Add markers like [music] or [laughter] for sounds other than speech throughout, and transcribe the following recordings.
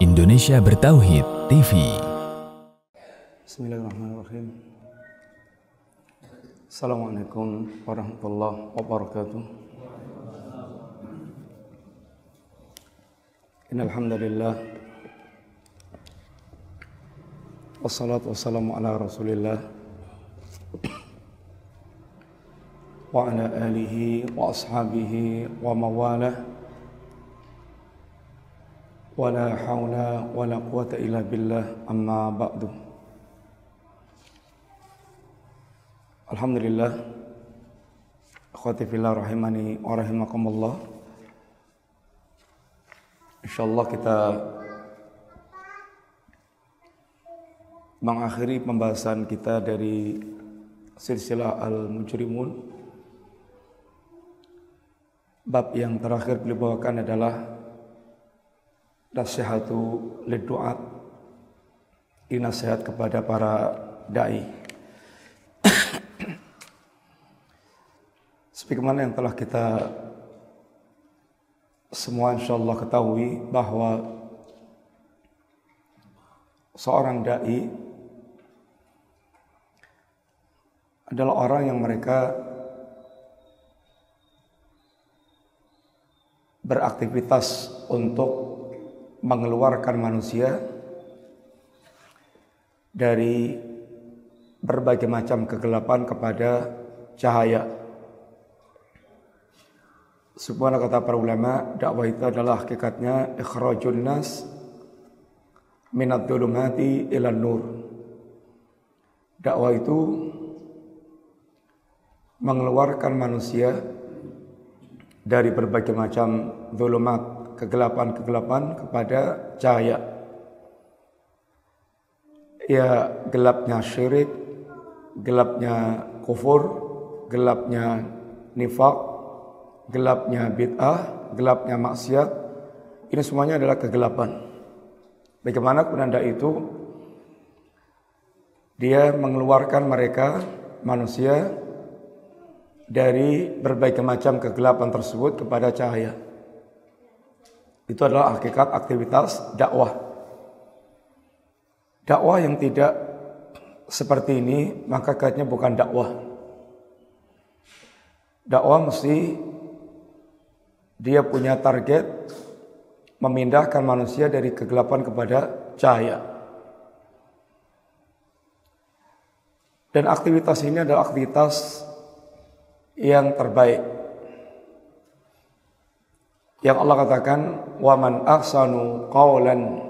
Indonesia Bertauhid TV. Bismillahirrahmanirrahim. Assalamualaikum warahmatullahi wabarakatuh. Innalhamdulillah Wassalatu wassalamu ala rasulillah Wa ala alihi wa ashabihi wa mawalah ولا حول ولا قوة إلا بالله أما بعد الحمد لله أخواتي في الله رحمني ورحمكم الله Insyaallah kita mengakhiri pembahasan kita dari silsilah Al-Mujrimun. Bab yang terakhir dibawakan adalah nasihatu lidu'at ini nasihat kepada para dai [coughs] sebagaimana yang telah kita semua Allah ketahui bahwa seorang dai adalah orang yang mereka beraktivitas untuk mengeluarkan manusia dari berbagai macam kegelapan kepada cahaya. Subhanallah kata para ulama, dakwah itu adalah hakikatnya ikhrajun nas minat dhulumati ilan nur. Dakwah itu mengeluarkan manusia dari berbagai macam dolomak kegelapan-kegelapan kepada cahaya. Ya gelapnya syirik, gelapnya kufur, gelapnya nifak, gelapnya bid'ah, gelapnya maksiat. Ini semuanya adalah kegelapan. Bagaimana penanda itu? Dia mengeluarkan mereka manusia dari berbagai macam kegelapan tersebut kepada cahaya. Itu adalah hakikat aktivitas dakwah. Dakwah yang tidak seperti ini maka kaitnya bukan dakwah. Dakwah mesti dia punya target memindahkan manusia dari kegelapan kepada cahaya. Dan aktivitas ini adalah aktivitas yang terbaik yang Allah katakan waman ahsanu qawlan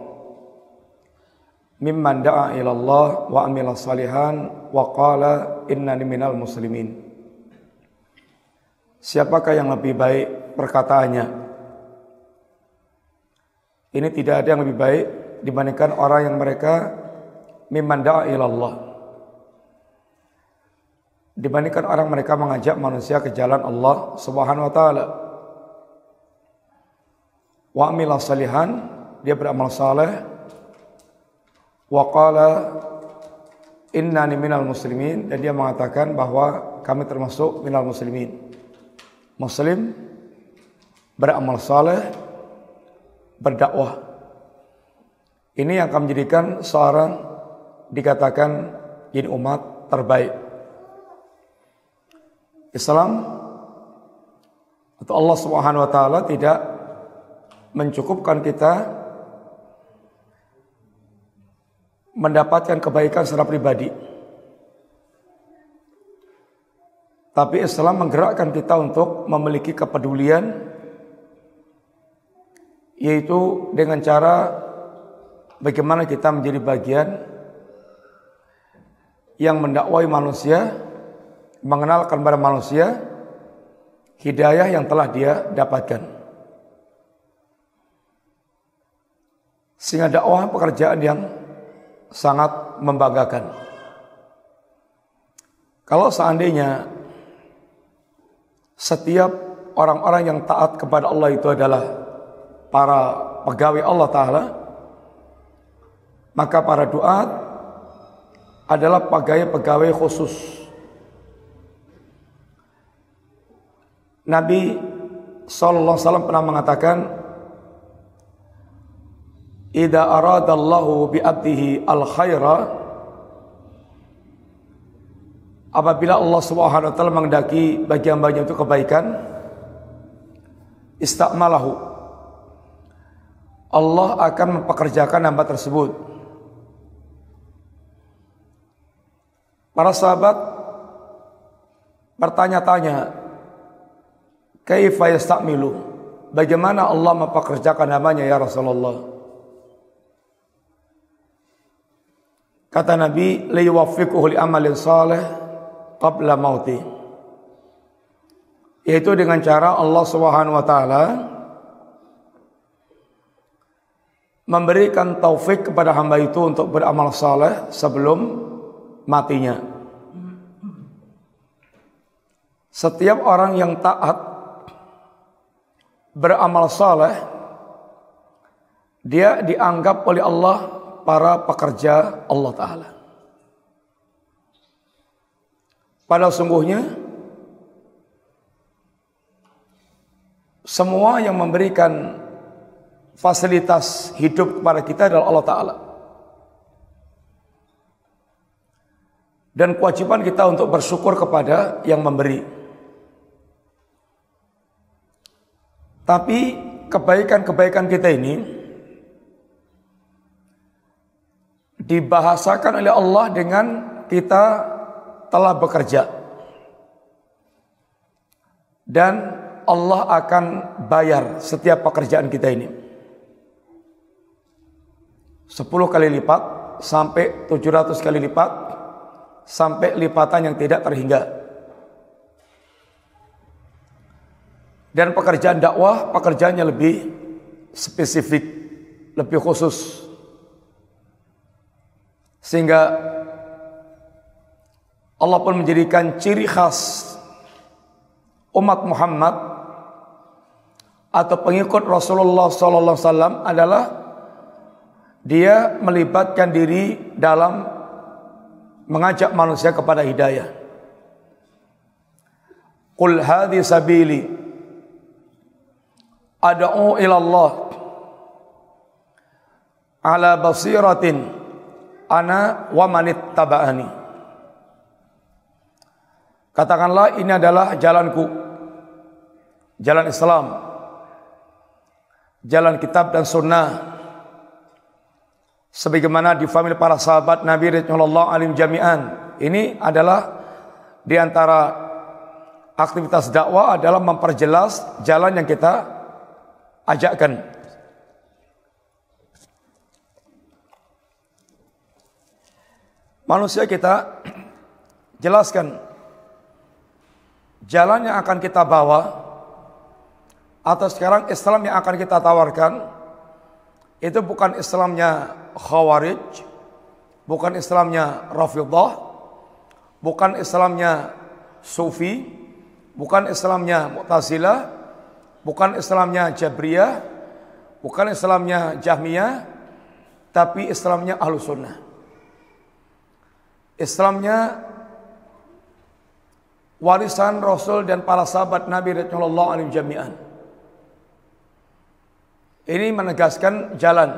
mimman da'a ila Allah wa amila salihan wa qala innani minal muslimin Siapakah yang lebih baik perkataannya Ini tidak ada yang lebih baik dibandingkan orang yang mereka mimman da'a ila Allah dibandingkan orang mereka mengajak manusia ke jalan Allah Subhanahu wa taala wa amila salihan dia beramal saleh wa qala innani minal muslimin dan dia mengatakan bahwa kami termasuk minal muslimin muslim beramal saleh berdakwah ini yang akan menjadikan seorang dikatakan jadi umat terbaik Islam atau Allah Subhanahu wa taala tidak mencukupkan kita mendapatkan kebaikan secara pribadi. Tapi Islam menggerakkan kita untuk memiliki kepedulian yaitu dengan cara bagaimana kita menjadi bagian yang mendakwai manusia, mengenalkan pada manusia hidayah yang telah dia dapatkan. Sehingga dakwah pekerjaan yang sangat membanggakan. Kalau seandainya setiap orang-orang yang taat kepada Allah itu adalah para pegawai Allah Ta'ala, maka para doa adalah pegawai-pegawai khusus. Nabi Sallallahu Alaihi Wasallam pernah mengatakan, Ida aradallahu bi abdihi al khaira Apabila Allah Subhanahu wa taala mengendaki bagi hamba-Nya itu kebaikan istakmalahu Allah akan mempekerjakan hamba tersebut Para sahabat bertanya-tanya kaifa yastamilu? bagaimana Allah mempekerjakan namanya ya Rasulullah Kata Nabi, "Liwafiquhu li amalin saleh qabla mauti." Yaitu dengan cara Allah Subhanahu wa taala memberikan taufik kepada hamba itu untuk beramal saleh sebelum matinya. Setiap orang yang taat beramal saleh dia dianggap oleh Allah para pekerja Allah Ta'ala. Padahal sungguhnya, semua yang memberikan fasilitas hidup kepada kita adalah Allah Ta'ala. Dan kewajiban kita untuk bersyukur kepada yang memberi. Tapi kebaikan-kebaikan kita ini, dibahasakan oleh Allah dengan kita telah bekerja. Dan Allah akan bayar setiap pekerjaan kita ini. 10 kali lipat sampai 700 kali lipat sampai lipatan yang tidak terhingga. Dan pekerjaan dakwah pekerjaannya lebih spesifik, lebih khusus. Sehingga Allah pun menjadikan ciri khas umat Muhammad atau pengikut Rasulullah SAW adalah dia melibatkan diri dalam mengajak manusia kepada hidayah. Qul hadhi sabili ad'u ila Allah ala basiratin ana wa manit tabaani. Katakanlah ini adalah jalanku. Jalan Islam. Jalan kitab dan sunnah. Sebagaimana difahami para sahabat Nabi Rasulullah alim jami'an. Ini adalah di antara aktivitas dakwah adalah memperjelas jalan yang kita ajakkan. manusia kita [clears throat] jelaskan jalan yang akan kita bawa atau sekarang Islam yang akan kita tawarkan itu bukan Islamnya Khawarij, bukan Islamnya Rafidah, bukan Islamnya Sufi, bukan Islamnya Mu'tazilah, bukan Islamnya Jabriyah, bukan Islamnya Jahmiyah, tapi Islamnya Ahlus Sunnah. Islamnya warisan Rasul dan para sahabat Nabi Rasulullah Alim jami'an. Ini menegaskan jalan.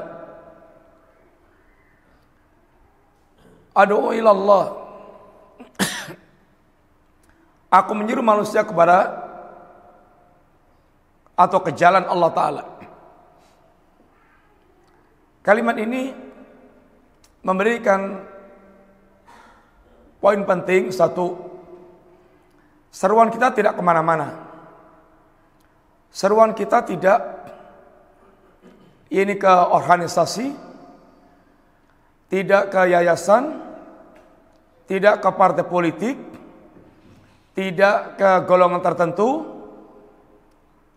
Adu'u ilallah. Aku menyuruh manusia kepada atau ke jalan Allah Ta'ala. Kalimat ini memberikan Poin penting satu, seruan kita tidak kemana-mana. Seruan kita tidak ini ke organisasi, tidak ke yayasan, tidak ke partai politik, tidak ke golongan tertentu.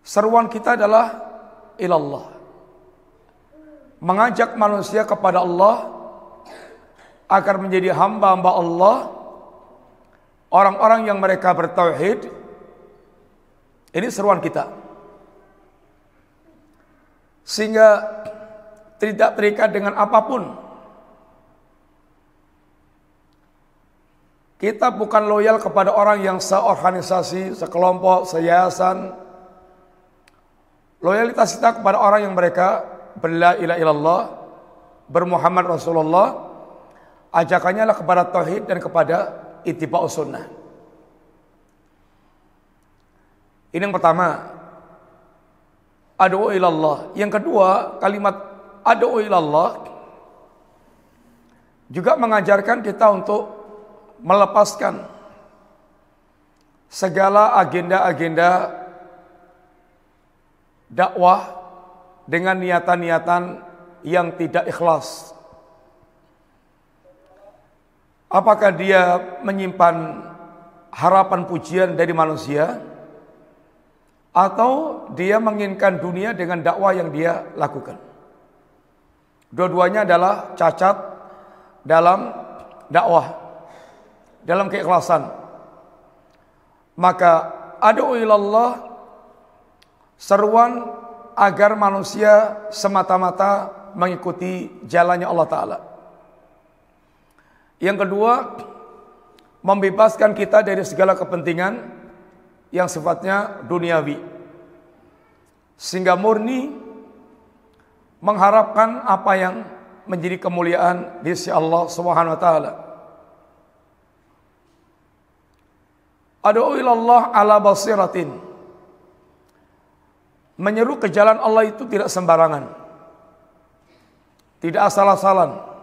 Seruan kita adalah ilallah. Mengajak manusia kepada Allah agar menjadi hamba-hamba Allah orang-orang yang mereka bertauhid ini seruan kita sehingga tidak terikat dengan apapun kita bukan loyal kepada orang yang seorganisasi, sekelompok, seyayasan loyalitas kita kepada orang yang mereka berla ilah ilallah bermuhammad rasulullah ajakannya lah kepada tauhid dan kepada itibau sunnah. Ini yang pertama. Adu'u ilallah. Yang kedua, kalimat adu'u ilallah juga mengajarkan kita untuk melepaskan segala agenda-agenda dakwah dengan niatan-niatan yang tidak ikhlas. Apakah dia menyimpan harapan pujian dari manusia? Atau dia menginginkan dunia dengan dakwah yang dia lakukan? Dua-duanya adalah cacat dalam dakwah, dalam keikhlasan. Maka adu ilallah seruan agar manusia semata-mata mengikuti jalannya Allah Ta'ala. Yang kedua, membebaskan kita dari segala kepentingan yang sifatnya duniawi. Sehingga murni mengharapkan apa yang menjadi kemuliaan di sisi Allah Subhanahu wa taala. Ad'u Allah ala basiratin. Menyeru ke jalan Allah itu tidak sembarangan. Tidak asal-asalan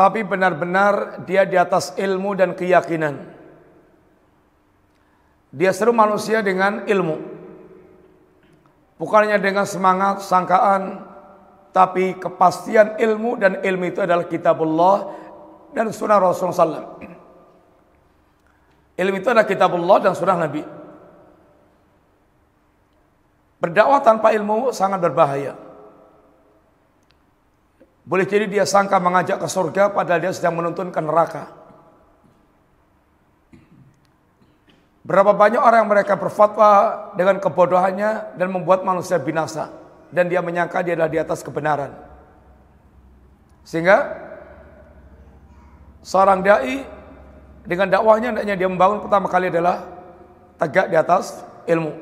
tapi benar-benar dia di atas ilmu dan keyakinan. Dia seru manusia dengan ilmu. Bukannya dengan semangat, sangkaan, tapi kepastian ilmu dan ilmu itu adalah kitabullah dan sunnah Rasulullah SAW. Ilmu itu adalah kitabullah dan sunnah Nabi. Berdakwah tanpa ilmu sangat berbahaya. Boleh jadi dia sangka mengajak ke surga padahal dia sedang menuntun ke neraka. Berapa banyak orang yang mereka berfatwa dengan kebodohannya dan membuat manusia binasa. Dan dia menyangka dia adalah di atas kebenaran. Sehingga seorang da'i dengan dakwahnya hendaknya dia membangun pertama kali adalah tegak di atas ilmu.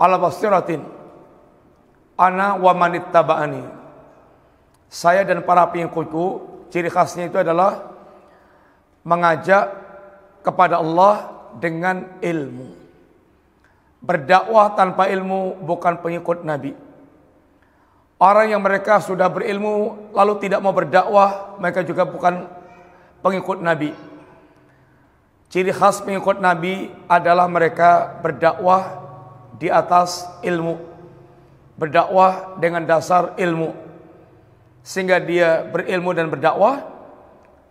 Ala basiratin ana wa manittaba'ani saya dan para pengikutku ciri khasnya itu adalah mengajak kepada Allah dengan ilmu. Berdakwah tanpa ilmu bukan pengikut Nabi. Orang yang mereka sudah berilmu lalu tidak mau berdakwah, mereka juga bukan pengikut Nabi. Ciri khas pengikut Nabi adalah mereka berdakwah di atas ilmu. Berdakwah dengan dasar ilmu sehingga dia berilmu dan berdakwah.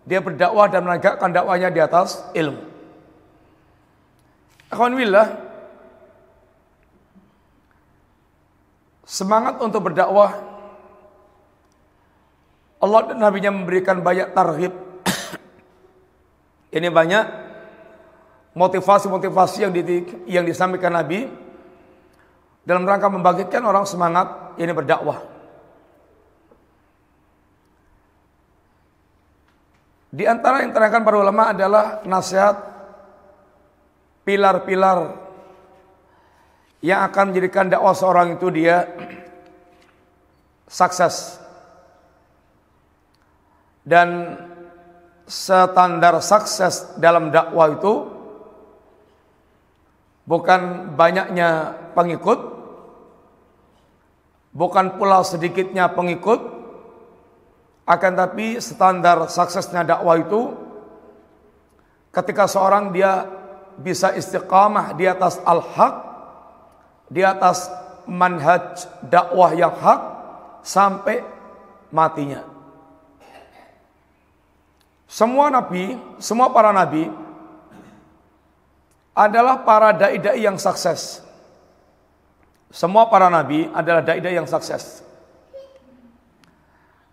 Dia berdakwah dan menegakkan dakwahnya di atas ilmu. Alhamdulillah, semangat untuk berdakwah Allah dan Nabi-Nya memberikan banyak targhib. [coughs] Ini banyak motivasi-motivasi yang di, yang disampaikan Nabi dalam rangka membangkitkan orang semangat ini berdakwah. Di antara yang terangkan para ulama adalah nasihat pilar-pilar yang akan menjadikan dakwah seorang itu dia sukses. Dan standar sukses dalam dakwah itu bukan banyaknya pengikut, bukan pula sedikitnya pengikut, akan tapi standar suksesnya dakwah itu ketika seorang dia bisa istiqamah di atas al-haq, di atas manhaj dakwah yang hak sampai matinya. Semua nabi, semua para nabi adalah para dai-dai yang sukses. Semua para nabi adalah dai-dai yang sukses.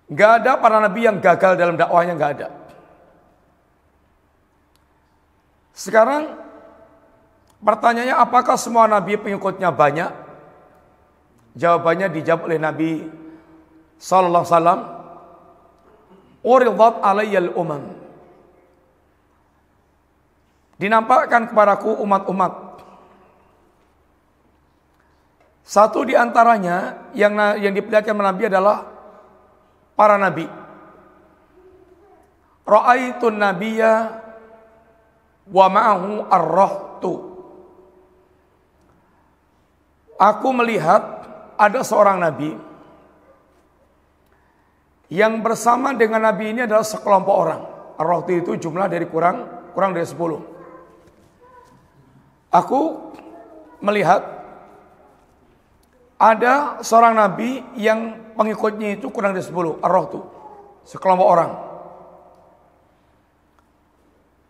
Nggak ada para nabi yang gagal dalam dakwahnya, nggak ada. Sekarang pertanyaannya apakah semua nabi pengikutnya banyak? Jawabannya dijawab oleh Nabi Sallallahu Alaihi Wasallam. Uridat alayyal umam. Dinampakkan kepadaku umat-umat. Satu di antaranya yang yang diperlihatkan Nabi adalah para nabi. Ra'aitun nabiyya wa ma'ahu ar Aku melihat ada seorang nabi yang bersama dengan nabi ini adalah sekelompok orang. ar itu jumlah dari kurang kurang dari 10. Aku melihat ada seorang nabi yang pengikutnya itu kurang dari 10 arroh tuh sekelompok orang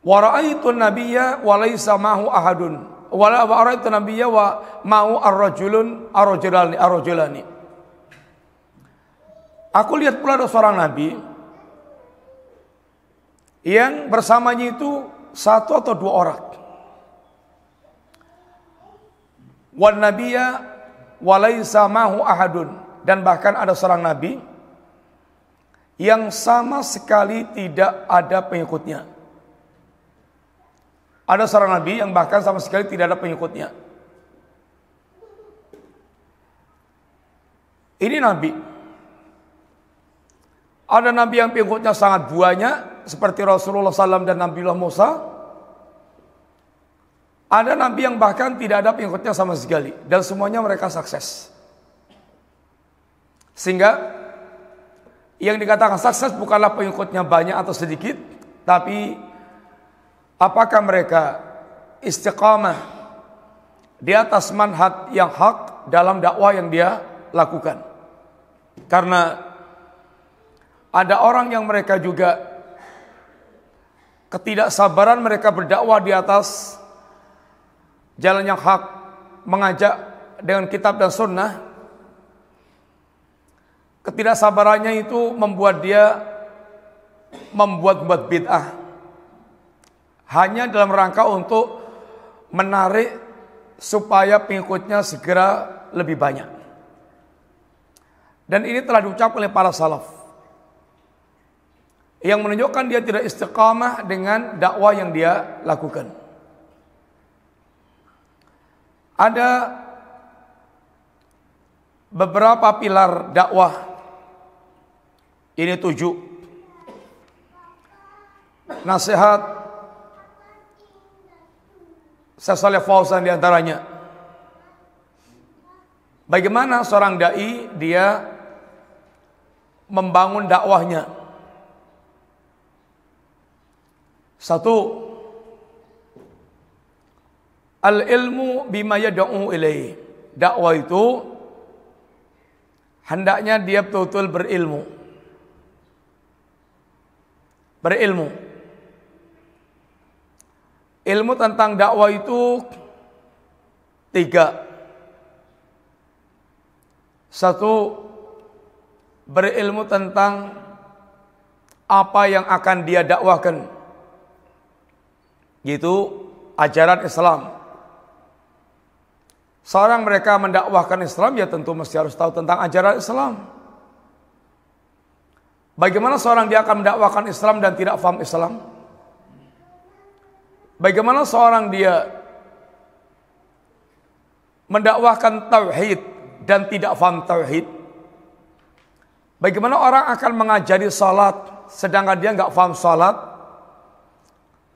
waraitu nabiyya walaysa mahu ahadun wala waraitu nabiyya wa mahu arrojulun arrojulani arrojulani aku lihat pula ada seorang nabi yang bersamanya itu satu atau dua orang wan nabiyya walaysa mahu ahadun dan bahkan ada seorang nabi yang sama sekali tidak ada pengikutnya. Ada seorang nabi yang bahkan sama sekali tidak ada pengikutnya. Ini nabi. Ada nabi yang pengikutnya sangat banyak seperti Rasulullah SAW dan Nabiullah Musa. Ada nabi yang bahkan tidak ada pengikutnya sama sekali dan semuanya mereka sukses. Sehingga yang dikatakan sukses bukanlah pengikutnya banyak atau sedikit, tapi apakah mereka istiqamah di atas manhat yang hak dalam dakwah yang dia lakukan. Karena ada orang yang mereka juga ketidaksabaran mereka berdakwah di atas jalan yang hak, mengajak dengan kitab dan sunnah, Ketidaksabarannya itu membuat dia membuat-buat bid'ah. Hanya dalam rangka untuk menarik supaya pengikutnya segera lebih banyak. Dan ini telah diucap oleh para salaf. Yang menunjukkan dia tidak istiqamah dengan dakwah yang dia lakukan. Ada beberapa pilar dakwah ini tujuh nasihat Syekh Saleh Fauzan diantaranya. Bagaimana seorang dai dia membangun dakwahnya? Satu Al ilmu bima yad'u ilaih. Dakwah itu hendaknya dia betul-betul berilmu berilmu. Ilmu tentang dakwah itu tiga. Satu, berilmu tentang apa yang akan dia dakwahkan. Yaitu ajaran Islam. Seorang mereka mendakwahkan Islam ya tentu mesti harus tahu tentang ajaran Islam. Bagaimana seorang dia akan mendakwakan Islam dan tidak faham Islam? Bagaimana seorang dia mendakwahkan tauhid dan tidak faham tauhid? Bagaimana orang akan mengajari salat sedangkan dia nggak faham salat?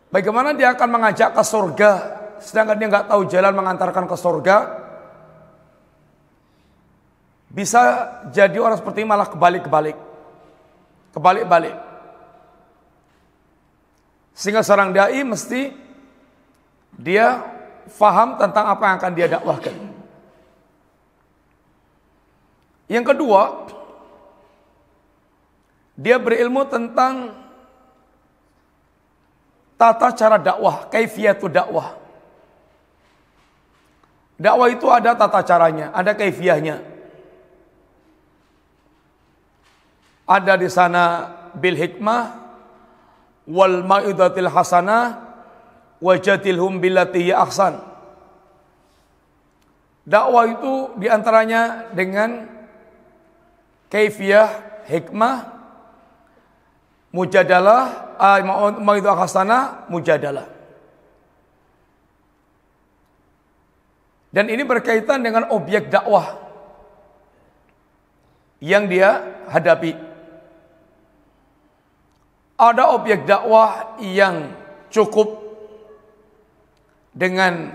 Bagaimana dia akan mengajak ke surga sedangkan dia nggak tahu jalan mengantarkan ke surga? Bisa jadi orang seperti ini malah kebalik-kebalik. Kebalik-balik. Sehingga seorang dai mesti dia faham tentang apa yang akan dia dakwahkan. Yang kedua, dia berilmu tentang tata cara dakwah, kaifiatu dakwah. Dakwah itu ada tata caranya, ada kaifiahnya. ada di sana bil hikmah wal ma'idatil hasanah hum billati ahsan. Dakwah itu diantaranya dengan kaifiyah, hikmah, mujadalah, ah, ma'idatil hasanah, mujadalah. Dan ini berkaitan dengan objek dakwah yang dia hadapi. Ada objek dakwah yang cukup dengan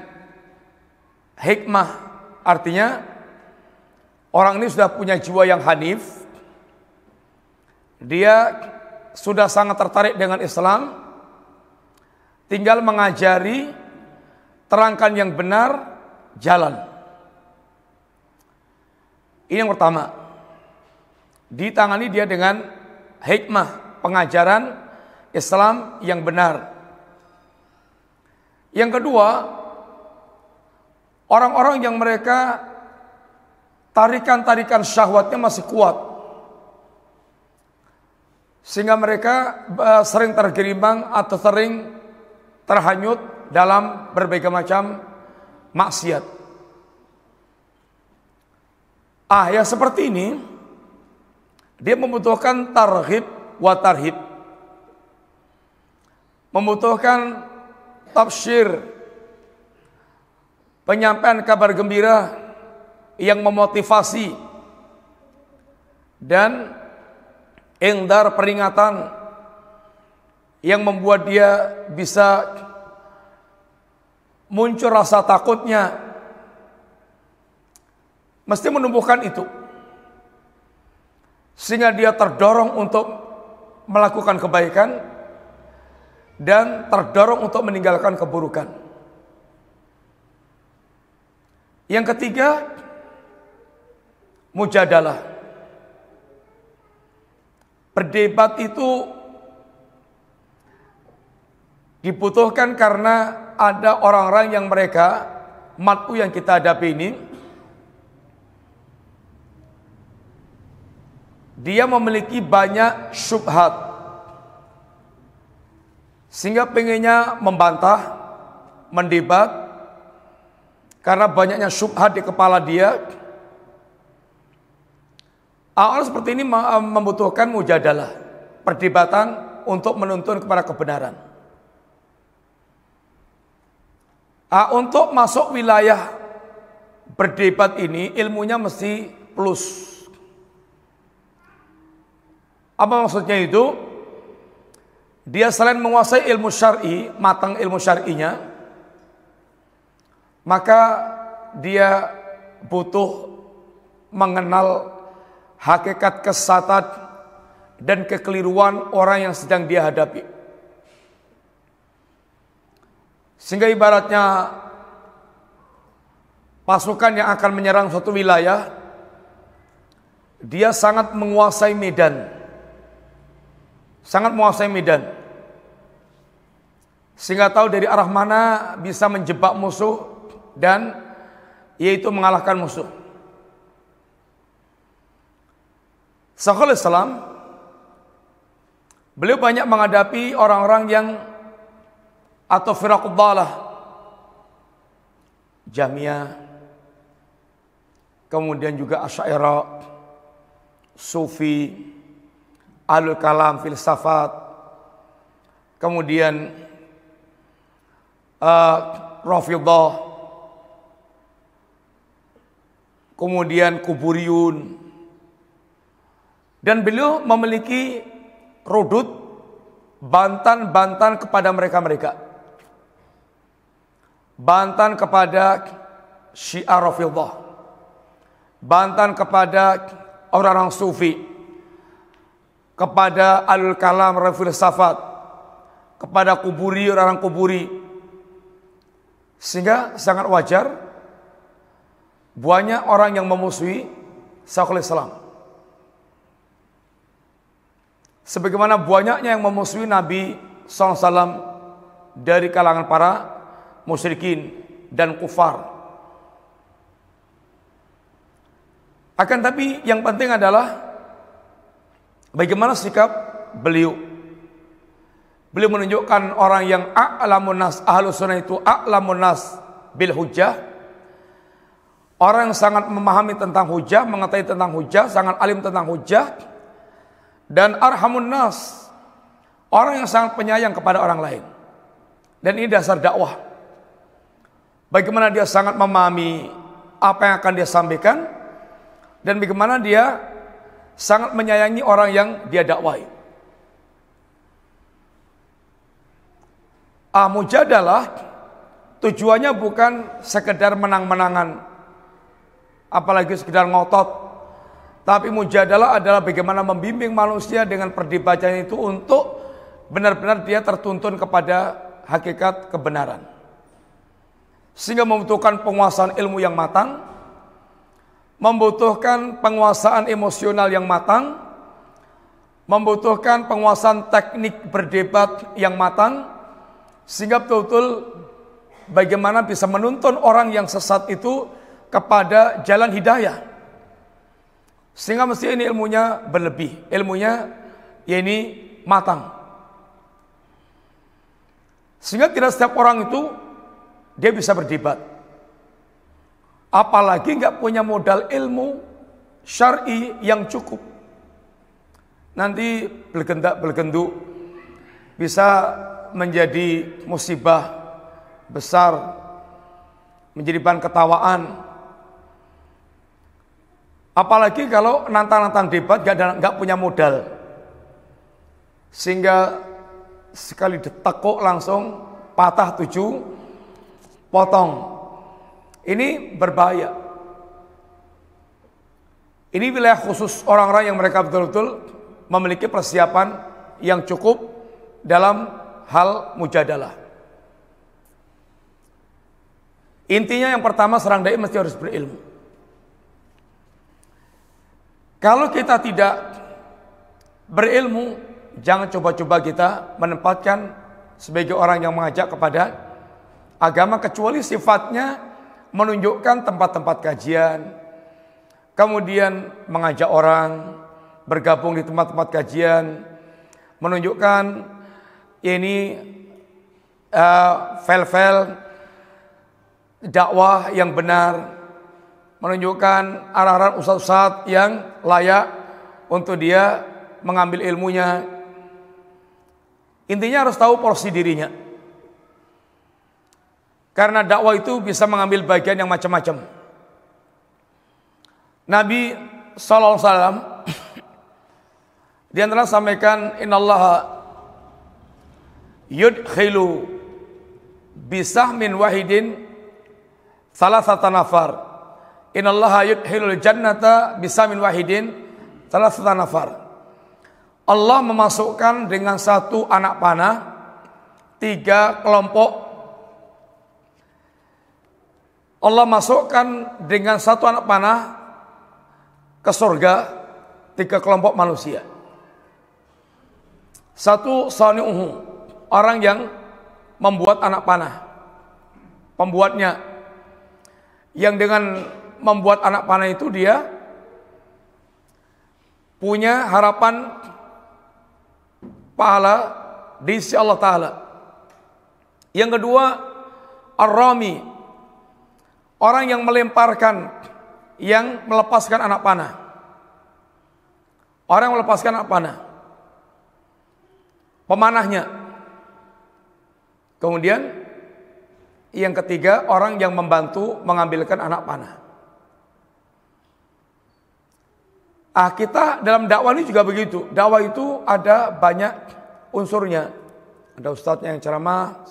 hikmah artinya orang ini sudah punya jiwa yang hanif dia sudah sangat tertarik dengan Islam tinggal mengajari terangkan yang benar jalan ini yang pertama ditangani dia dengan hikmah pengajaran Islam yang benar. Yang kedua, orang-orang yang mereka tarikan-tarikan syahwatnya masih kuat. Sehingga mereka eh, sering tergerimbang atau sering terhanyut dalam berbagai macam maksiat. Ah, yang seperti ini dia membutuhkan targhib wa tarhib. Membutuhkan tafsir penyampaian kabar gembira yang memotivasi dan engdar peringatan yang membuat dia bisa muncul rasa takutnya mesti menumbuhkan itu sehingga dia terdorong untuk melakukan kebaikan dan terdorong untuk meninggalkan keburukan. Yang ketiga, mujadalah. Berdebat itu dibutuhkan karena ada orang-orang yang mereka matu yang kita hadapi ini dia memiliki banyak syubhat sehingga pengennya membantah, mendebat karena banyaknya syubhat di kepala dia. Orang seperti ini membutuhkan mujadalah, perdebatan untuk menuntun kepada kebenaran. Ah, untuk masuk wilayah berdebat ini ilmunya mesti plus. Apa maksudnya itu? Dia selain menguasai ilmu syar'i, matang ilmu syar'inya, maka dia butuh mengenal hakikat kesatat dan kekeliruan orang yang sedang dia hadapi. Sehingga ibaratnya pasukan yang akan menyerang suatu wilayah, dia sangat menguasai medan sangat menguasai medan. Sehingga tahu dari arah mana bisa menjebak musuh dan yaitu mengalahkan musuh. Sahal Islam beliau banyak menghadapi orang-orang yang atau firaquddalah jamiah kemudian juga asyairah Sufi alul kalam filsafat kemudian uh, eh, Rafidah kemudian kuburiyun dan beliau memiliki rudut bantan-bantan kepada mereka-mereka bantan kepada Syiah Rafidah bantan kepada orang-orang sufi kepada alul kalam filsafat kepada kuburi orang kuburi sehingga sangat wajar banyak orang yang memusuhi Syekhul Islam sebagaimana banyaknya yang memusuhi Nabi SAW dari kalangan para musyrikin dan kufar akan tapi yang penting adalah Bagaimana sikap beliau? Beliau menunjukkan orang yang a'lamun nas, ahlus sunnah itu a'lamun nas bil hujah. Orang yang sangat memahami tentang hujah, mengetahui tentang hujah, sangat alim tentang hujah. Dan arhamun nas, orang yang sangat penyayang kepada orang lain. Dan ini dasar dakwah. Bagaimana dia sangat memahami apa yang akan dia sampaikan dan bagaimana dia sangat menyayangi orang yang dia dakwai. Ah, mujadalah tujuannya bukan sekedar menang-menangan apalagi sekedar ngotot. Tapi mujadalah adalah bagaimana membimbing manusia dengan perdebatan itu untuk benar-benar dia tertuntun kepada hakikat kebenaran. Sehingga membutuhkan penguasaan ilmu yang matang, membutuhkan penguasaan emosional yang matang, membutuhkan penguasaan teknik berdebat yang matang, sehingga betul-betul bagaimana bisa menuntun orang yang sesat itu kepada jalan hidayah. Sehingga mesti ini ilmunya berlebih, ilmunya ya ini matang. Sehingga tidak setiap orang itu dia bisa berdebat. Apalagi nggak punya modal ilmu syari yang cukup. Nanti bergendak bergenduk bisa menjadi musibah besar, menjadi bahan ketawaan. Apalagi kalau nantang-nantang debat gak, gak punya modal. Sehingga sekali detekuk langsung patah tujuh potong ini berbahaya. Ini wilayah khusus orang-orang yang mereka betul-betul memiliki persiapan yang cukup dalam hal mujadalah. Intinya yang pertama serang dai mesti harus berilmu. Kalau kita tidak berilmu, jangan coba-coba kita menempatkan sebagai orang yang mengajak kepada agama kecuali sifatnya menunjukkan tempat-tempat kajian, kemudian mengajak orang bergabung di tempat-tempat kajian, menunjukkan ini uh, eh, file-file dakwah yang benar, menunjukkan arahan usat-usat yang layak untuk dia mengambil ilmunya. Intinya harus tahu porsi dirinya. Karena dakwah itu bisa mengambil bagian yang macam-macam. Nabi sallallahu alaihi wasallam di antara sampaikan innallaha yudkhilu bisah min wahidin salah satu nafar. Innallaha yudkhilul jannata bisa min wahidin salah satu nafar. Allah memasukkan dengan satu anak panah tiga kelompok Allah masukkan dengan satu anak panah ke surga tiga kelompok manusia. Satu sani'uhu, orang yang membuat anak panah. Pembuatnya yang dengan membuat anak panah itu dia punya harapan pahala di sisi Allah taala. Yang kedua, Ar-Rami, Orang yang melemparkan, yang melepaskan anak panah. Orang yang melepaskan anak panah. Pemanahnya. Kemudian yang ketiga orang yang membantu mengambilkan anak panah. Ah, kita dalam dakwah ini juga begitu. Dakwah itu ada banyak unsurnya. Ada ustadznya yang ceramah,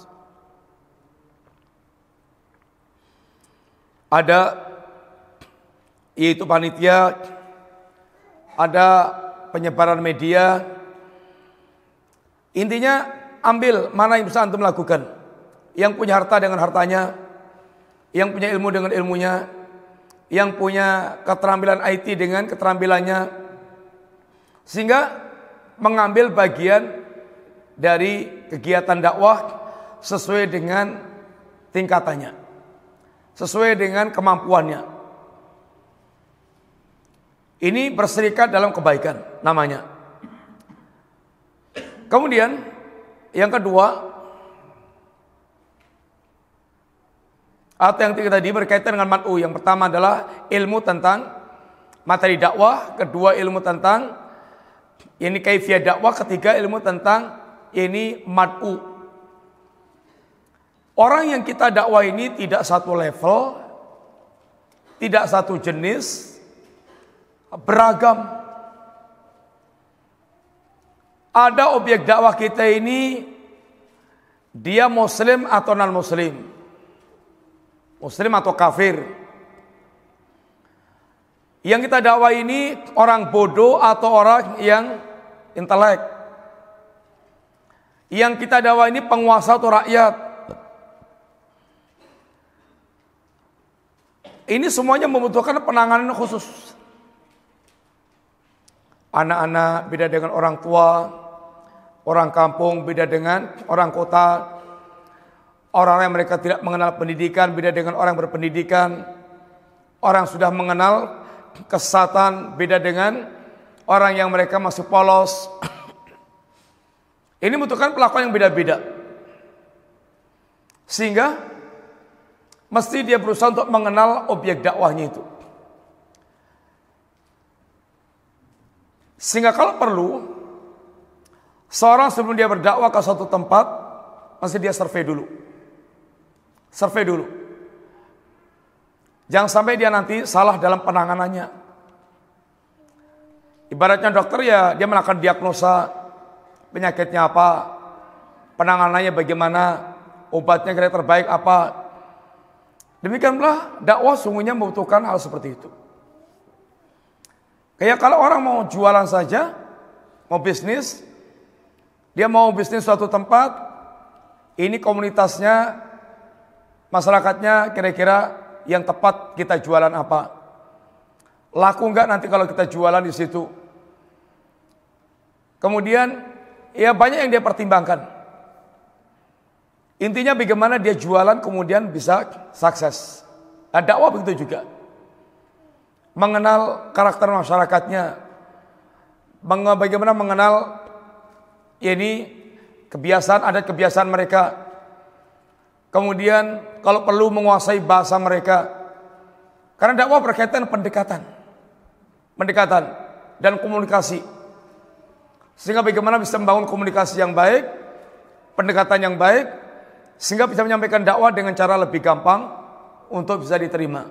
Ada yaitu panitia, ada penyebaran media. Intinya ambil mana yang bisa antum lakukan. Yang punya harta dengan hartanya, yang punya ilmu dengan ilmunya, yang punya keterampilan IT dengan keterampilannya. Sehingga mengambil bagian dari kegiatan dakwah sesuai dengan tingkatannya sesuai dengan kemampuannya. Ini berserikat dalam kebaikan namanya. Kemudian yang kedua atau yang tiga tadi berkaitan dengan mat'u. Yang pertama adalah ilmu tentang materi dakwah, kedua ilmu tentang ini kaifiah dakwah, ketiga ilmu tentang ini mat'u Orang yang kita dakwah ini tidak satu level, tidak satu jenis, beragam. Ada objek dakwah kita ini dia muslim atau non muslim. Muslim atau kafir. Yang kita dakwah ini orang bodoh atau orang yang intelek. Yang kita dakwah ini penguasa atau rakyat. Ini semuanya membutuhkan penanganan khusus. Anak-anak beda dengan orang tua, orang kampung beda dengan orang kota, orang yang mereka tidak mengenal pendidikan beda dengan orang berpendidikan, orang sudah mengenal kesatan beda dengan orang yang mereka masih polos. Ini membutuhkan pelakuan yang beda-beda. Sehingga mesti dia berusaha untuk mengenal objek dakwahnya itu. Sehingga kalau perlu, seorang sebelum dia berdakwah ke suatu tempat, mesti dia survei dulu. Survei dulu. Jangan sampai dia nanti salah dalam penanganannya. Ibaratnya dokter ya, dia melakukan diagnosa penyakitnya apa, penanganannya bagaimana, obatnya kira terbaik apa, demikianlah dakwah sungguhnya membutuhkan hal seperti itu. Kayak kalau orang mau jualan saja, mau bisnis, dia mau bisnis suatu tempat, ini komunitasnya, masyarakatnya kira-kira yang tepat kita jualan apa. Laku nggak nanti kalau kita jualan di situ. Kemudian ya banyak yang dia pertimbangkan. Intinya bagaimana dia jualan kemudian bisa sukses. Nah, dakwah begitu juga. Mengenal karakter masyarakatnya. Bagaimana mengenal ya ini kebiasaan adat kebiasaan mereka. Kemudian kalau perlu menguasai bahasa mereka. Karena dakwah berkaitan pendekatan. Pendekatan dan komunikasi. Sehingga bagaimana bisa membangun komunikasi yang baik, pendekatan yang baik, sehingga bisa menyampaikan dakwah dengan cara lebih gampang untuk bisa diterima.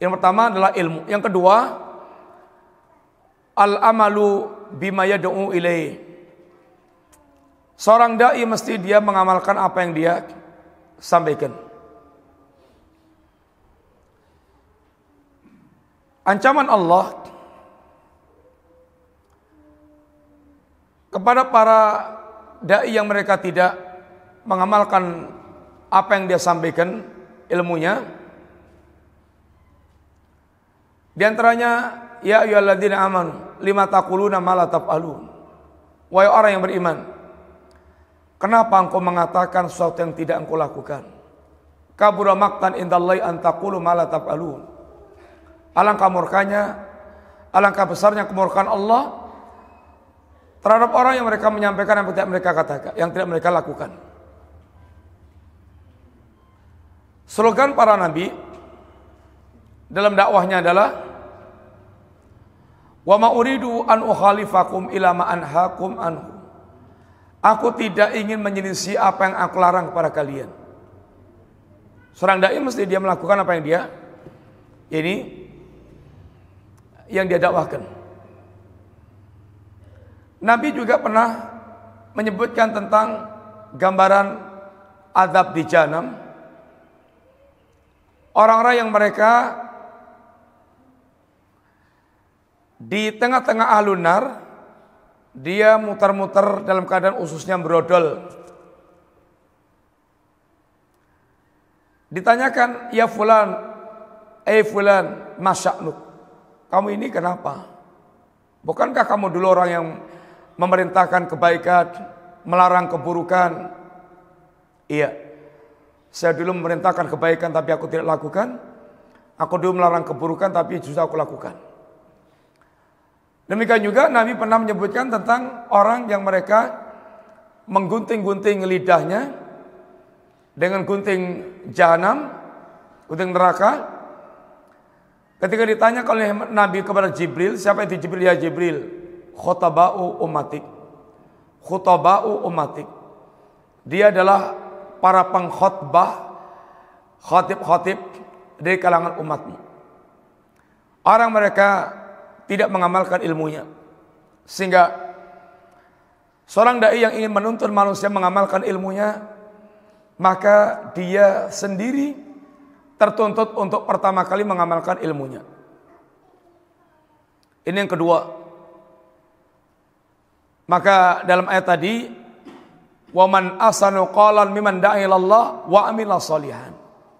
Yang pertama adalah ilmu. Yang kedua, al-amalu bimaya yad'u ilaih. Seorang dai mesti dia mengamalkan apa yang dia sampaikan. Ancaman Allah kepada para dai yang mereka tidak mengamalkan apa yang dia sampaikan ilmunya di antaranya ya ayyuhalladzina amanu lima taquluna ma la taf'alun wahai orang yang beriman kenapa engkau mengatakan sesuatu yang tidak engkau lakukan kabura maqtan indallahi an taqulu ma la taf'alun alangkah murkanya alangkah besarnya kemurkaan Allah terhadap orang yang mereka menyampaikan yang tidak mereka katakan, yang tidak mereka lakukan. Slogan para nabi dalam dakwahnya adalah Wa ma uridu an ukhalifakum ila ma anhaakum anhu. Aku tidak ingin menyelisih apa yang aku larang kepada kalian. Seorang dai mesti dia melakukan apa yang dia ini yang dia dakwahkan. Nabi juga pernah menyebutkan tentang gambaran azab di jahanam Orang-orang yang mereka di tengah-tengah alunar dia muter-muter dalam keadaan ususnya berodol. Ditanyakan, ya fulan, eh fulan, masyaknuk. Kamu ini kenapa? Bukankah kamu dulu orang yang memerintahkan kebaikan, melarang keburukan? Iya. Saya dulu memerintahkan kebaikan tapi aku tidak lakukan. Aku dulu melarang keburukan tapi justru aku lakukan. Demikian juga Nabi pernah menyebutkan tentang orang yang mereka menggunting-gunting lidahnya dengan gunting jahanam, gunting neraka. Ketika ditanya oleh Nabi kepada Jibril, siapa itu Jibril? Ya Jibril, khutabau umatik. Khutabau umatik. Dia adalah para pengkhotbah, khotib-khotib dari kalangan umatmu. Orang mereka tidak mengamalkan ilmunya. Sehingga seorang dai yang ingin menuntun manusia mengamalkan ilmunya, maka dia sendiri tertuntut untuk pertama kali mengamalkan ilmunya. Ini yang kedua. Maka dalam ayat tadi Wa man asanu qalan miman da'a Allah wa amila salihan.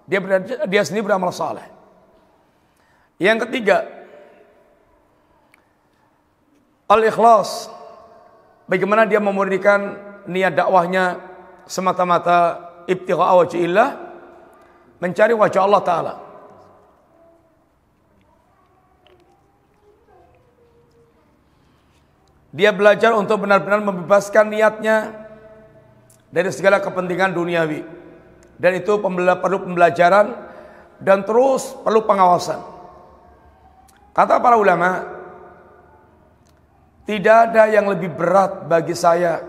Dia dia sendiri beramal saleh. Yang ketiga, al-ikhlas. Bagaimana dia memurnikan niat dakwahnya semata-mata ibtigha wajhillah mencari wajah Allah taala. Dia belajar untuk benar-benar membebaskan niatnya dari segala kepentingan duniawi. Dan itu pembela, perlu pembelajaran dan terus perlu pengawasan. Kata para ulama, tidak ada yang lebih berat bagi saya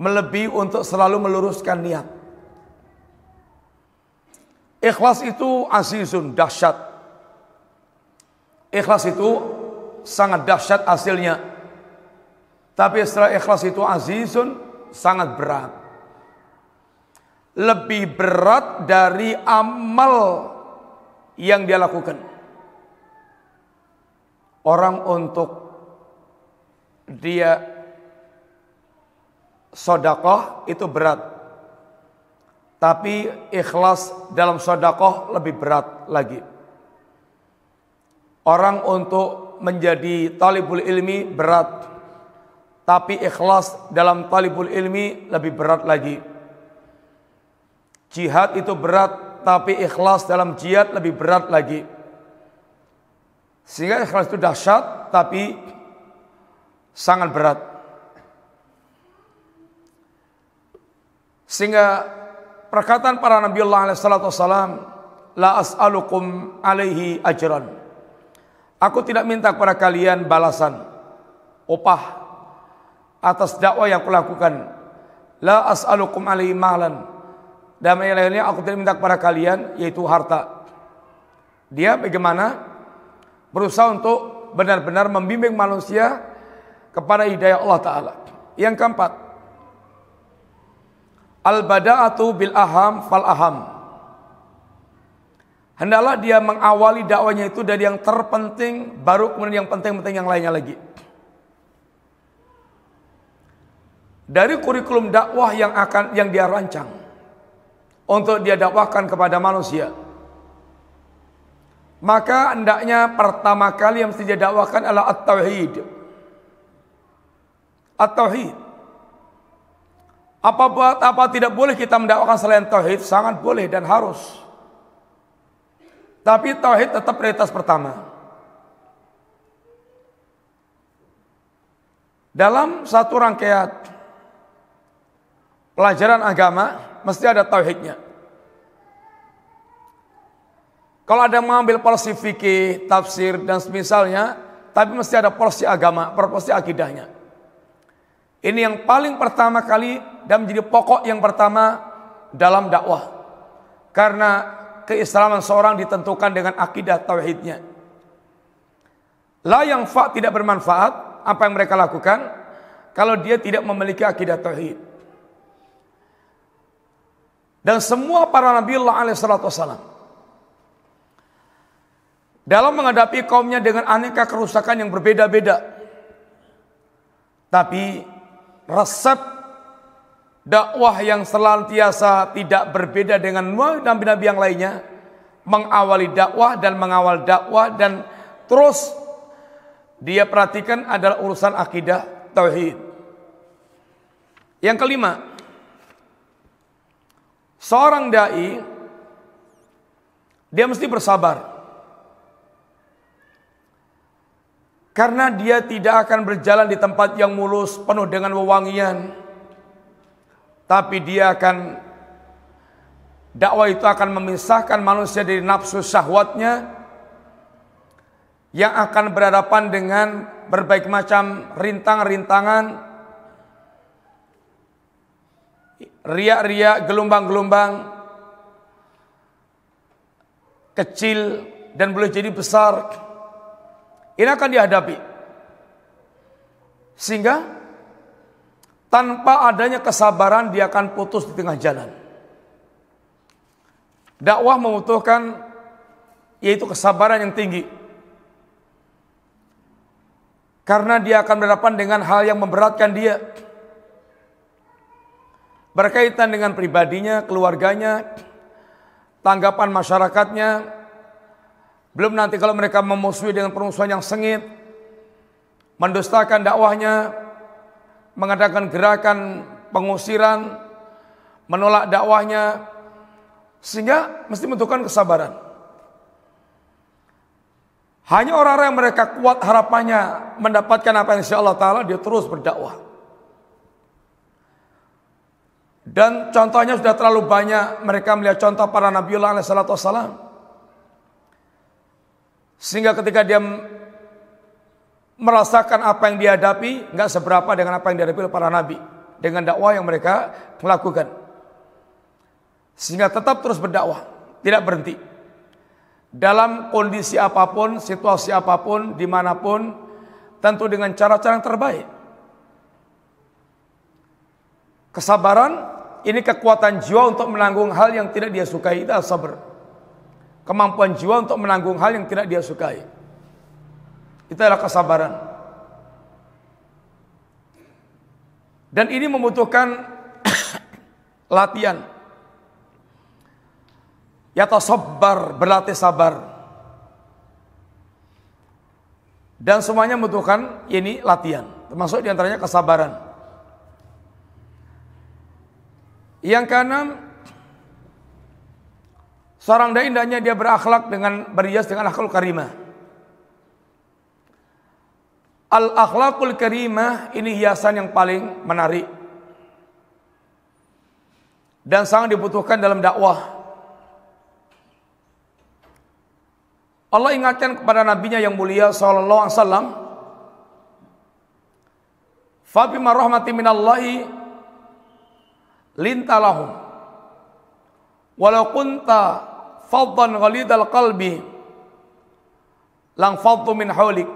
melebihi untuk selalu meluruskan niat. Ikhlas itu azizun dahsyat. Ikhlas itu sangat dahsyat hasilnya. Tapi setelah ikhlas itu azizun sangat berat. Lebih berat dari amal yang dia lakukan. Orang untuk dia sodakoh itu berat. Tapi ikhlas dalam sodakoh lebih berat lagi. Orang untuk menjadi talibul ilmi berat. Tapi ikhlas dalam talibul ilmi lebih berat lagi. Jihad itu berat, tapi ikhlas dalam jihad lebih berat lagi. Sehingga ikhlas itu dahsyat, tapi sangat berat. Sehingga perkataan para Nabi Allah Wasallam, La as'alukum alaihi ajran. Aku tidak minta kepada kalian balasan, opah, atas dakwah yang kulakukan. La as'alukum alaihi malan. Dan yang lainnya aku tidak minta kepada kalian yaitu harta. Dia bagaimana berusaha untuk benar-benar membimbing manusia kepada hidayah Allah Ta'ala. Yang keempat, Al-bada'atu bil aham fal aham. Hendaklah dia mengawali dakwanya itu dari yang terpenting, baru kemudian yang penting-penting yang lainnya lagi. dari kurikulum dakwah yang akan yang dia rancang untuk dia dakwahkan kepada manusia. Maka hendaknya pertama kali yang mesti dia dakwahkan adalah at-tauhid. At-tauhid. Apa buat apa tidak boleh kita mendakwakan selain tauhid? Sangat boleh dan harus. Tapi tauhid tetap prioritas pertama. Dalam satu rangkaian pelajaran agama mesti ada tauhidnya. Kalau ada mengambil porsi fikih, tafsir dan semisalnya, tapi mesti ada porsi agama, porsi akidahnya. Ini yang paling pertama kali dan menjadi pokok yang pertama dalam dakwah. Karena keislaman seorang ditentukan dengan akidah tauhidnya. Lah yang fa tidak bermanfaat apa yang mereka lakukan kalau dia tidak memiliki akidah tauhid dan semua para Nabi Allah alaihissalam dalam menghadapi kaumnya dengan aneka kerusakan yang berbeda-beda. Tapi resep dakwah yang selantiasa tidak berbeda dengan nabi-nabi yang lainnya mengawali dakwah dan mengawal dakwah dan terus dia perhatikan adalah urusan akidah tauhid. Yang kelima, Seorang dai dia mesti bersabar. Karena dia tidak akan berjalan di tempat yang mulus penuh dengan wewangian. Tapi dia akan dakwah itu akan memisahkan manusia dari nafsu syahwatnya yang akan berhadapan dengan berbagai macam rintangan-rintangan riak-riak, gelombang-gelombang kecil dan boleh jadi besar. Ini akan dihadapi. Sehingga tanpa adanya kesabaran dia akan putus di tengah jalan. Dakwah membutuhkan yaitu kesabaran yang tinggi. Karena dia akan berhadapan dengan hal yang memberatkan dia berkaitan dengan pribadinya, keluarganya, tanggapan masyarakatnya. Belum nanti kalau mereka memusuhi dengan permusuhan yang sengit, mendustakan dakwahnya, mengadakan gerakan pengusiran, menolak dakwahnya, sehingga mesti membutuhkan kesabaran. Hanya orang-orang yang mereka kuat harapannya mendapatkan apa yang insya Allah Ta'ala, dia terus berdakwah. Dan contohnya sudah terlalu banyak mereka melihat contoh para Nabiullah alaihi Wasallam Sehingga ketika dia merasakan apa yang dihadapi nggak seberapa dengan apa yang dihadapi oleh para nabi dengan dakwah yang mereka lakukan sehingga tetap terus berdakwah tidak berhenti dalam kondisi apapun situasi apapun dimanapun tentu dengan cara-cara yang terbaik kesabaran ini kekuatan jiwa untuk menanggung hal yang tidak dia sukai itu sabar. Kemampuan jiwa untuk menanggung hal yang tidak dia sukai. Itu adalah kesabaran. Dan ini membutuhkan [coughs] latihan. Yata sabar, berlatih sabar. Dan semuanya membutuhkan ini latihan, termasuk diantaranya kesabaran. Yang keenam, seorang dai indahnya dia berakhlak dengan berhias dengan akhlak karimah. Al akhlakul karimah ini hiasan yang paling menarik dan sangat dibutuhkan dalam dakwah. Allah ingatkan kepada nabinya yang mulia sallallahu alaihi wasallam, "Fa bima rahmatin minallahi lintalahum walau kunta faddan ghalidal qalbi lang faddu min hawlik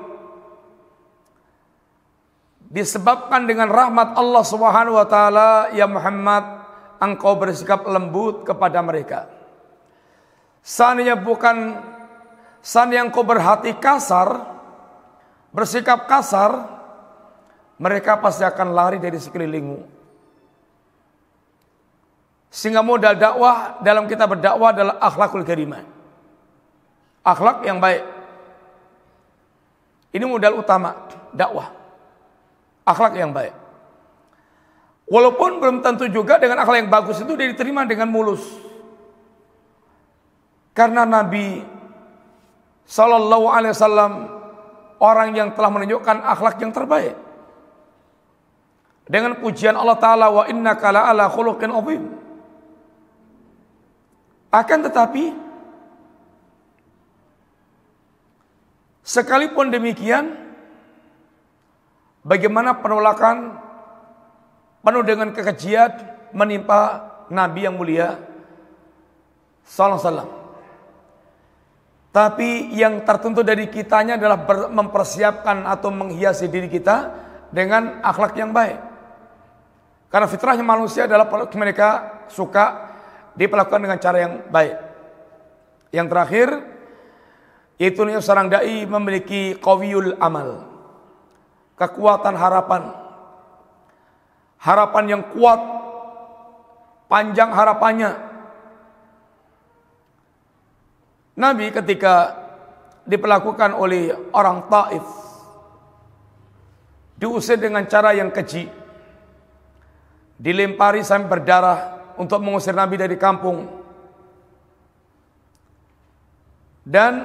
disebabkan dengan rahmat Allah Subhanahu wa taala ya Muhammad engkau bersikap lembut kepada mereka Sananya bukan yang kau berhati kasar bersikap kasar mereka pasti akan lari dari sekelilingmu sehingga modal dakwah dalam kita berdakwah adalah akhlakul karimah. Akhlak yang baik. Ini modal utama dakwah. Akhlak yang baik. Walaupun belum tentu juga dengan akhlak yang bagus itu dia diterima dengan mulus. Karena Nabi Sallallahu Alaihi Wasallam orang yang telah menunjukkan akhlak yang terbaik. Dengan pujian Allah Ta'ala wa inna kala ala khuluqin obim. Akan tetapi, sekalipun demikian, bagaimana penolakan penuh dengan kekejian menimpa Nabi yang mulia salam-salam. Tapi yang tertentu dari kitanya adalah mempersiapkan atau menghiasi diri kita dengan akhlak yang baik. Karena fitrahnya manusia adalah mereka suka diperlakukan dengan cara yang baik. Yang terakhir, yaitu seorang dai memiliki kawiyul amal. Kekuatan harapan. Harapan yang kuat. Panjang harapannya. Nabi ketika diperlakukan oleh orang Taif diusir dengan cara yang keji dilempari sampai berdarah untuk mengusir Nabi dari kampung. Dan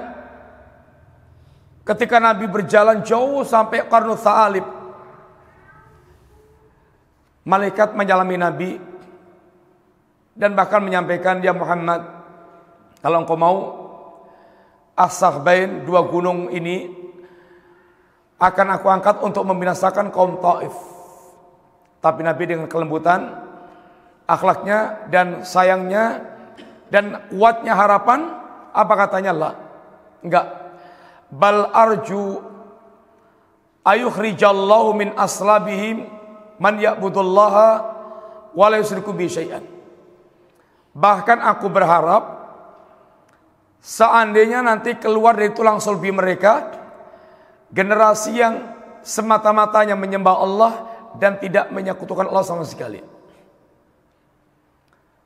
ketika Nabi berjalan jauh sampai Qarnu Sa'alib, malaikat menyalami Nabi dan bahkan menyampaikan dia ya Muhammad, kalau engkau mau Asahbain dua gunung ini akan aku angkat untuk membinasakan kaum Taif. Tapi Nabi dengan kelembutan akhlaknya dan sayangnya dan kuatnya harapan apa katanya Allah? Enggak. Bal arju ayukhrijallahu min aslabihim man ya'budullaha wa la yusyriku bi syai'an. Bahkan aku berharap seandainya nanti keluar dari tulang sulbi mereka generasi yang semata-matanya menyembah Allah dan tidak menyekutukan Allah sama sekali.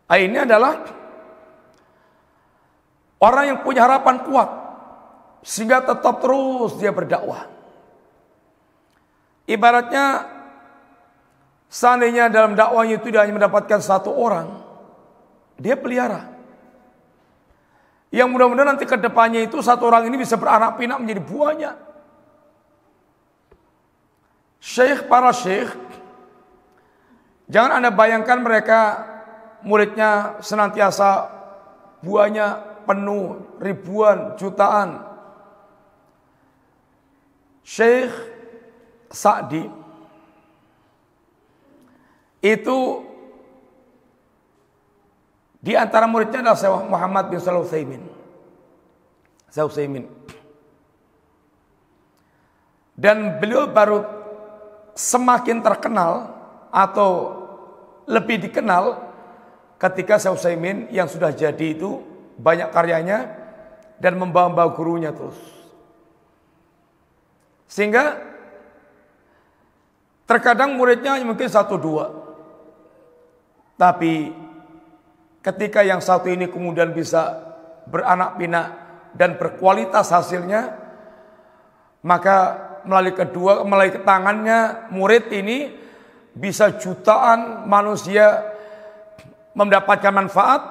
Ah, ini adalah orang yang punya harapan kuat sehingga tetap terus dia berdakwah. Ibaratnya seandainya dalam dakwahnya itu dia hanya mendapatkan satu orang, dia pelihara. Yang mudah-mudahan nanti ke depannya itu satu orang ini bisa beranak pinak menjadi buahnya. Syekh para syekh Jangan Anda bayangkan mereka muridnya senantiasa buahnya penuh ribuan jutaan. Syekh Sa'di itu di antara muridnya adalah Syekh Muhammad bin Shalih Utsaimin. Dan beliau baru semakin terkenal atau lebih dikenal ketika sausaimin Utsaimin yang sudah jadi itu banyak karyanya dan membawa-bawa gurunya terus. Sehingga terkadang muridnya mungkin satu dua. Tapi ketika yang satu ini kemudian bisa beranak pinak dan berkualitas hasilnya, maka melalui kedua, melalui tangannya murid ini bisa jutaan manusia mendapatkan manfaat,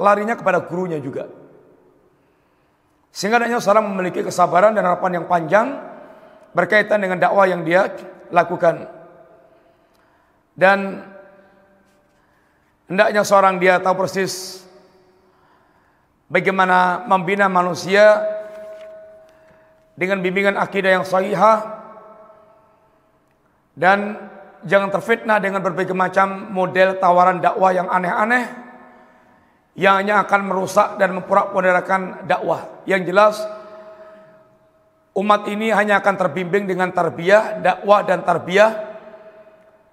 larinya kepada gurunya juga. Sehingga adanya seorang memiliki kesabaran dan harapan yang panjang berkaitan dengan dakwah yang dia lakukan. Dan hendaknya seorang dia tahu persis bagaimana membina manusia dengan bimbingan akidah yang sahihah dan jangan terfitnah dengan berbagai macam model tawaran dakwah yang aneh-aneh yang hanya akan merusak dan memporak-porandakan dakwah. Yang jelas umat ini hanya akan terbimbing dengan tarbiyah, dakwah dan tarbiyah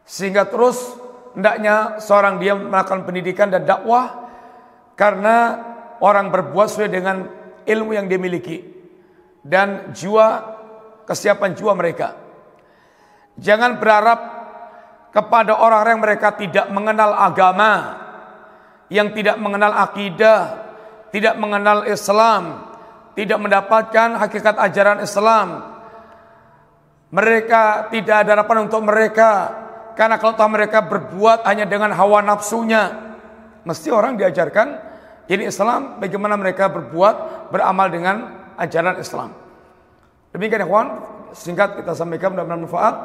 sehingga terus hendaknya seorang dia melakukan pendidikan dan dakwah karena orang berbuat sesuai dengan ilmu yang dia miliki dan jiwa kesiapan jiwa mereka. Jangan berharap kepada orang yang mereka tidak mengenal agama, yang tidak mengenal akidah, tidak mengenal Islam, tidak mendapatkan hakikat ajaran Islam. Mereka tidak ada harapan untuk mereka karena kalau tahu mereka berbuat hanya dengan hawa nafsunya, mesti orang diajarkan ini Islam bagaimana mereka berbuat beramal dengan ajaran Islam. Demikian ya kawan, singkat kita sampaikan mudah-mudahan bermanfaat.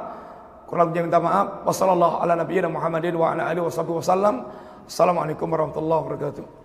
Kurang lebihnya minta maaf. Wassalamualaikum warahmatullahi wabarakatuh. Assalamualaikum warahmatullahi wabarakatuh.